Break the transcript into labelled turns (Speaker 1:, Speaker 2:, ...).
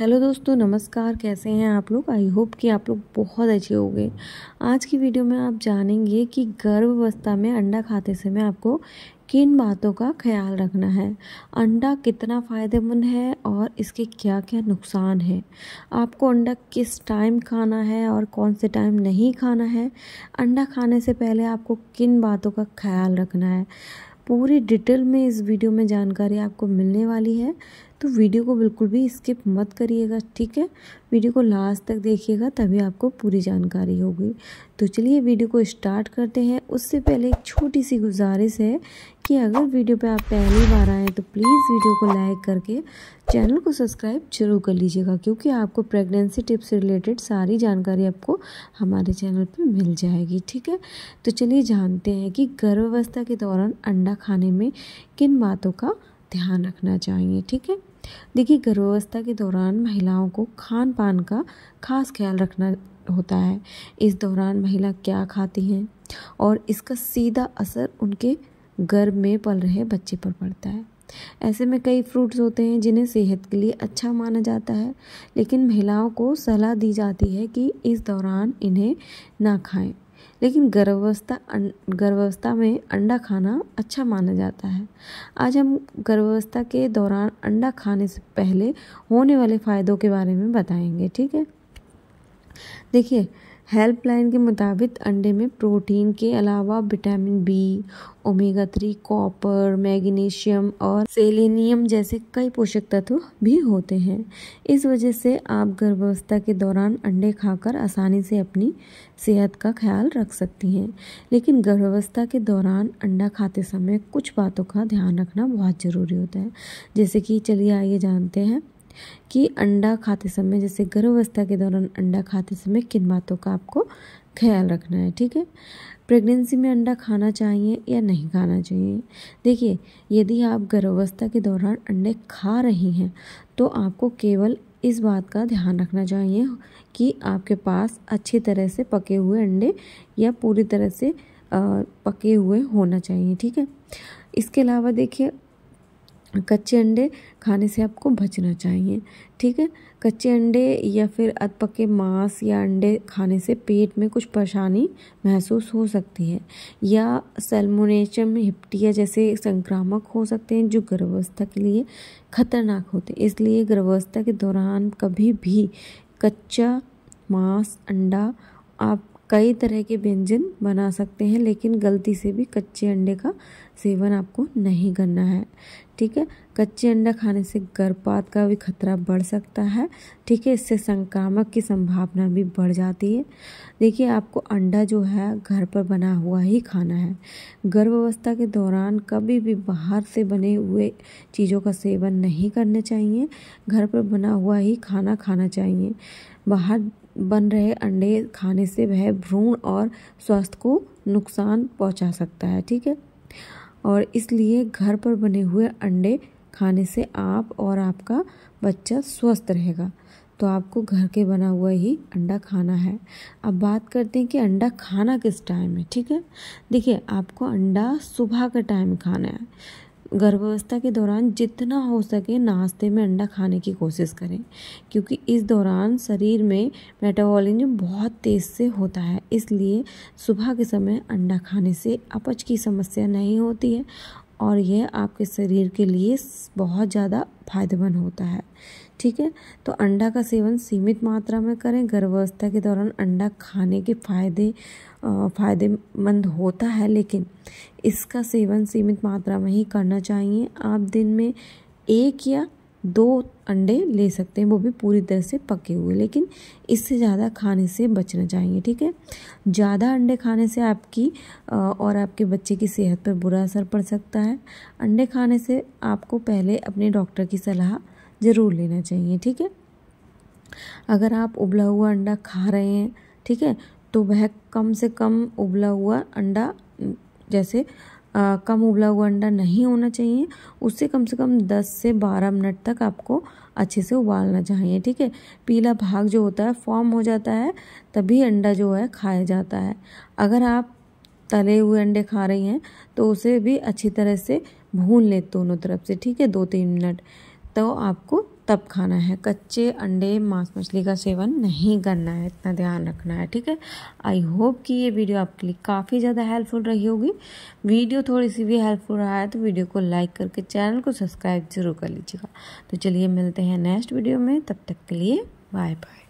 Speaker 1: hello दोस्तों नमस्कार कैसे हैं आप लोग आई होप कि आप लोग बहुत अच्छे होंगे आज की वीडियो में आप जानेंगे कि गर्भावस्था में अंडा खाते समय आपको किन बातों का ख्याल रखना है अंडा कितना फ़ायदेमंद है और इसके क्या क्या नुकसान है आपको अंडा किस टाइम खाना है और कौन से टाइम नहीं खाना है अंडा खाने से पहले आपको किन बातों का ख्याल रखना है पूरी डिटेल में इस वीडियो में जानकारी आपको मिलने वाली है तो वीडियो को बिल्कुल भी स्किप मत करिएगा ठीक है वीडियो को लास्ट तक देखिएगा तभी आपको पूरी जानकारी होगी तो चलिए वीडियो को स्टार्ट करते हैं उससे पहले एक छोटी सी गुजारिश है कि अगर वीडियो पे आप पहली बार आए तो प्लीज़ वीडियो को लाइक करके चैनल को सब्सक्राइब जरूर कर लीजिएगा क्योंकि आपको प्रेगनेंसी टिप्स से रिलेटेड सारी जानकारी आपको हमारे चैनल पर मिल जाएगी ठीक है तो चलिए जानते हैं कि गर्भावस्था के दौरान अंडा खाने में किन बातों का ध्यान रखना चाहिए ठीक है देखिए गर्भावस्था के दौरान महिलाओं को खान पान का खास ख्याल रखना होता है इस दौरान महिला क्या खाती हैं और इसका सीधा असर उनके गर्भ में पल रहे बच्चे पर पड़ता है ऐसे में कई फ्रूट्स होते हैं जिन्हें सेहत के लिए अच्छा माना जाता है लेकिन महिलाओं को सलाह दी जाती है कि इस दौरान इन्हें ना खाएं लेकिन गर्भावस्था अं, गर्भावस्था में अंडा खाना अच्छा माना जाता है आज हम गर्भावस्था के दौरान अंडा खाने से पहले होने वाले फ़ायदों के बारे में बताएंगे ठीक है देखिए हेल्पलाइन के मुताबिक अंडे में प्रोटीन के अलावा vitamin B omega three copper magnesium और सेलेनियम जैसे कई पोषक तत्व भी होते हैं इस वजह से आप गर्भावस्था के दौरान अंडे खाकर आसानी से अपनी सेहत का ख्याल रख सकती हैं लेकिन गर्भावस्था के दौरान अंडा खाते समय कुछ बातों का ध्यान रखना बहुत ज़रूरी होता है जैसे कि चलिए आइए जानते हैं कि अंडा खाते समय जैसे गर्भावस्था के दौरान अंडा खाते समय किन बातों का आपको ख्याल रखना है ठीक है प्रेगनेंसी में अंडा खाना चाहिए या नहीं खाना चाहिए देखिए यदि आप गर्भावस्था के दौरान अंडे खा रही हैं तो आपको केवल इस बात का ध्यान रखना चाहिए कि आपके पास अच्छी तरह से पके हुए अंडे या पूरी तरह से पके हुए होना चाहिए ठीक है इसके अलावा देखिए कच्चे अंडे खाने से आपको बचना चाहिए ठीक है कच्चे अंडे या फिर अधपके मांस या अंडे खाने से पेट में कुछ परेशानी महसूस हो सकती है या सेलमोनेशम हिप्टिया जैसे संक्रामक हो सकते हैं जो गर्भावस्था के लिए खतरनाक होते हैं इसलिए गर्भावस्था के दौरान कभी भी कच्चा मांस अंडा आप कई तरह के व्यंजन बना सकते हैं लेकिन गलती से भी कच्चे अंडे का सेवन आपको नहीं करना है ठीक है कच्चे अंडा खाने से गर्भपात का भी खतरा बढ़ सकता है ठीक है इससे संक्रामक की संभावना भी बढ़ जाती है देखिए आपको अंडा जो है घर पर बना हुआ ही खाना है गर्भावस्था के दौरान कभी भी बाहर से बने हुए चीज़ों का सेवन नहीं करने चाहिए घर पर बना हुआ ही खाना खाना चाहिए बाहर बन रहे अंडे खाने से वह भ्रूण और स्वास्थ्य को नुकसान पहुंचा सकता है ठीक है और इसलिए घर पर बने हुए अंडे खाने से आप और आपका बच्चा स्वस्थ रहेगा तो आपको घर के बना हुआ ही अंडा खाना है अब बात करते हैं कि अंडा खाना किस टाइम है ठीक है देखिए आपको अंडा सुबह का टाइम खाना है गर्भावस्था के दौरान जितना हो सके नाश्ते में अंडा खाने की कोशिश करें क्योंकि इस दौरान शरीर में मेटाबॉलिज्म बहुत तेज़ से होता है इसलिए सुबह के समय अंडा खाने से अपच की समस्या नहीं होती है और यह आपके शरीर के लिए बहुत ज़्यादा फायदेमंद होता है ठीक है तो अंडा का सेवन सीमित मात्रा में करें गर्भावस्था के दौरान अंडा खाने के फायदे फायदेमंद होता है लेकिन इसका सेवन सीमित मात्रा में ही करना चाहिए आप दिन में एक या दो अंडे ले सकते हैं वो भी पूरी तरह से पके हुए लेकिन इससे ज़्यादा खाने से बचना चाहिए ठीक है ज़्यादा अंडे खाने से आपकी और आपके बच्चे की सेहत पर बुरा असर पड़ सकता है अंडे खाने से आपको पहले अपने डॉक्टर की सलाह ज़रूर लेना चाहिए ठीक है अगर आप उबला हुआ अंडा खा रहे हैं ठीक है तो वह कम से कम उबला हुआ अंडा जैसे आ, कम उबला हुआ अंडा नहीं होना चाहिए उससे कम से कम 10 से 12 मिनट तक आपको अच्छे से उबालना चाहिए ठीक है पीला भाग जो होता है फॉर्म हो जाता है तभी अंडा जो है खाया जाता है अगर आप तले हुए अंडे खा रही हैं तो उसे भी अच्छी तरह से भून लें दोनों तरफ से ठीक है दो तीन मिनट तो आपको तब खाना है कच्चे अंडे मांस मछली का सेवन नहीं करना है इतना ध्यान रखना है ठीक है आई होप कि ये वीडियो आपके लिए काफ़ी ज़्यादा हेल्पफुल रही होगी वीडियो थोड़ी सी भी हेल्पफुल रहा है तो वीडियो को लाइक करके चैनल को सब्सक्राइब जरूर कर लीजिएगा तो चलिए मिलते हैं नेक्स्ट वीडियो में तब तक के लिए बाय बाय